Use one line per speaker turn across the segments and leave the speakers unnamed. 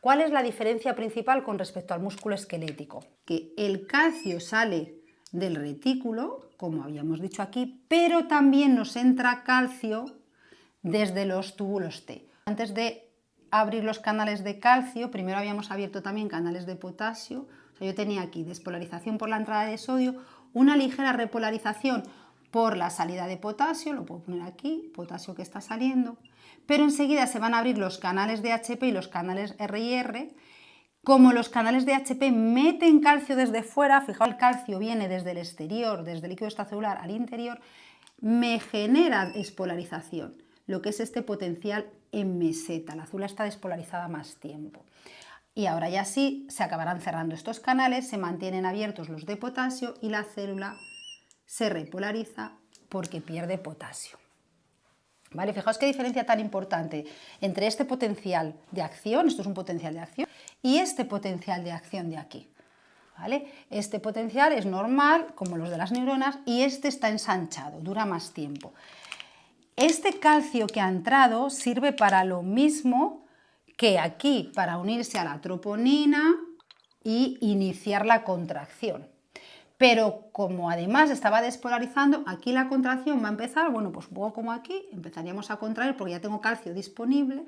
¿Cuál es la diferencia principal con respecto al músculo esquelético? Que el calcio sale del retículo, como habíamos dicho aquí, pero también nos entra calcio desde los túbulos T. Antes de abrir los canales de calcio, primero habíamos abierto también canales de potasio. O sea, yo tenía aquí despolarización por la entrada de sodio, una ligera repolarización por la salida de potasio, lo puedo poner aquí, potasio que está saliendo, pero enseguida se van a abrir los canales de HP y los canales R, Como los canales de HP meten calcio desde fuera, fijaos, el calcio viene desde el exterior, desde el líquido extracelular al interior, me genera despolarización, lo que es este potencial en meseta. La azul está despolarizada más tiempo. Y ahora ya sí, se acabarán cerrando estos canales, se mantienen abiertos los de potasio y la célula se repolariza porque pierde potasio. ¿Vale? Fijaos qué diferencia tan importante entre este potencial de acción, esto es un potencial de acción, y este potencial de acción de aquí. ¿Vale? Este potencial es normal, como los de las neuronas, y este está ensanchado, dura más tiempo. Este calcio que ha entrado sirve para lo mismo que aquí, para unirse a la troponina y iniciar la contracción. Pero como además estaba despolarizando, aquí la contracción va a empezar, bueno, pues un poco como aquí, empezaríamos a contraer porque ya tengo calcio disponible.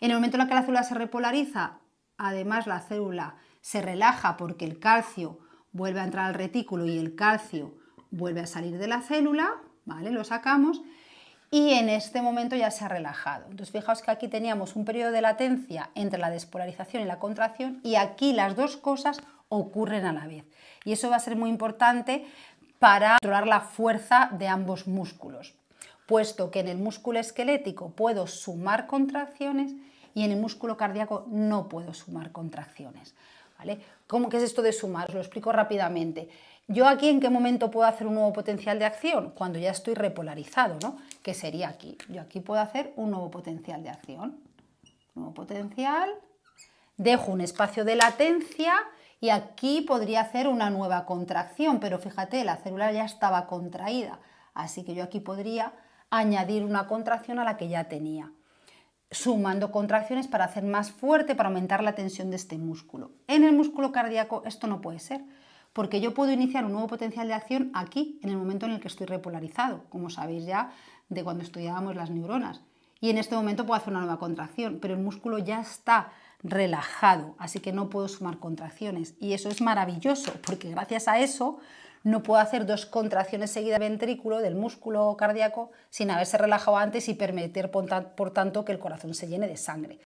En el momento en el que la célula se repolariza, además la célula se relaja porque el calcio vuelve a entrar al retículo y el calcio vuelve a salir de la célula, ¿vale? Lo sacamos y en este momento ya se ha relajado. Entonces fijaos que aquí teníamos un periodo de latencia entre la despolarización y la contracción y aquí las dos cosas ocurren a la vez. Y eso va a ser muy importante para controlar la fuerza de ambos músculos, puesto que en el músculo esquelético puedo sumar contracciones y en el músculo cardíaco no puedo sumar contracciones. ¿Cómo que es esto de sumar? Os lo explico rápidamente. Yo aquí en qué momento puedo hacer un nuevo potencial de acción? Cuando ya estoy repolarizado, ¿no? Que sería aquí. Yo aquí puedo hacer un nuevo potencial de acción. Nuevo potencial. Dejo un espacio de latencia y aquí podría hacer una nueva contracción, pero fíjate, la célula ya estaba contraída, así que yo aquí podría añadir una contracción a la que ya tenía sumando contracciones para hacer más fuerte, para aumentar la tensión de este músculo. En el músculo cardíaco esto no puede ser, porque yo puedo iniciar un nuevo potencial de acción aquí, en el momento en el que estoy repolarizado, como sabéis ya de cuando estudiábamos las neuronas y en este momento puedo hacer una nueva contracción, pero el músculo ya está relajado, así que no puedo sumar contracciones. Y eso es maravilloso, porque gracias a eso no puedo hacer dos contracciones seguidas del ventrículo, del músculo cardíaco, sin haberse relajado antes y permitir, por tanto, que el corazón se llene de sangre.